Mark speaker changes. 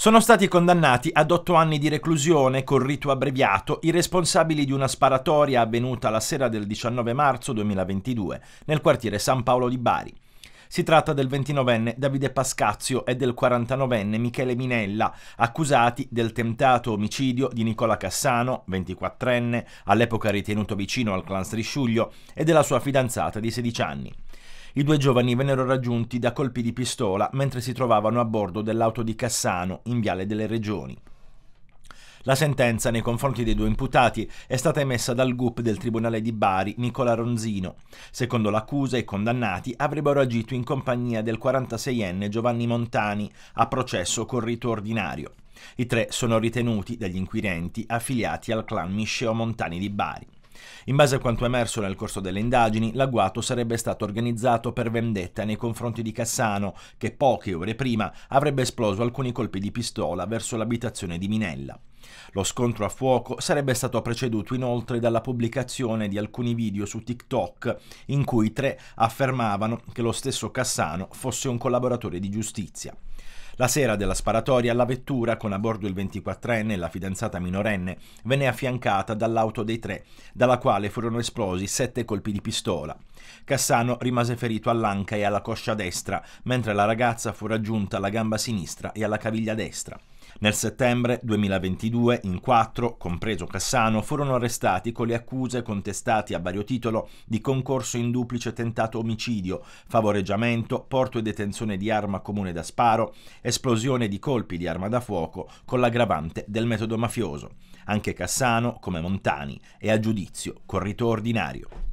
Speaker 1: Sono stati condannati ad otto anni di reclusione con rito abbreviato i responsabili di una sparatoria avvenuta la sera del 19 marzo 2022 nel quartiere San Paolo di Bari. Si tratta del 29enne Davide Pascazio e del 49enne Michele Minella, accusati del tentato omicidio di Nicola Cassano, 24enne, all'epoca ritenuto vicino al clan Strisciuglio, e della sua fidanzata di 16 anni. I due giovani vennero raggiunti da colpi di pistola mentre si trovavano a bordo dell'auto di Cassano in Viale delle Regioni. La sentenza nei confronti dei due imputati è stata emessa dal GUP del Tribunale di Bari Nicola Ronzino. Secondo l'accusa, i condannati avrebbero agito in compagnia del 46enne Giovanni Montani a processo con rito ordinario. I tre sono ritenuti dagli inquirenti affiliati al clan Misceo Montani di Bari. In base a quanto emerso nel corso delle indagini, l'agguato sarebbe stato organizzato per vendetta nei confronti di Cassano, che poche ore prima avrebbe esploso alcuni colpi di pistola verso l'abitazione di Minella. Lo scontro a fuoco sarebbe stato preceduto inoltre dalla pubblicazione di alcuni video su TikTok in cui i tre affermavano che lo stesso Cassano fosse un collaboratore di giustizia. La sera della sparatoria la vettura con a bordo il 24enne e la fidanzata minorenne venne affiancata dall'auto dei tre, dalla quale furono esplosi sette colpi di pistola. Cassano rimase ferito all'anca e alla coscia destra, mentre la ragazza fu raggiunta alla gamba sinistra e alla caviglia destra. Nel settembre 2022 in quattro, compreso Cassano, furono arrestati con le accuse contestate a vario titolo di concorso in duplice tentato omicidio, favoreggiamento, porto e detenzione di arma comune da sparo, esplosione di colpi di arma da fuoco con l'aggravante del metodo mafioso. Anche Cassano, come Montani, è a giudizio, corrito ordinario.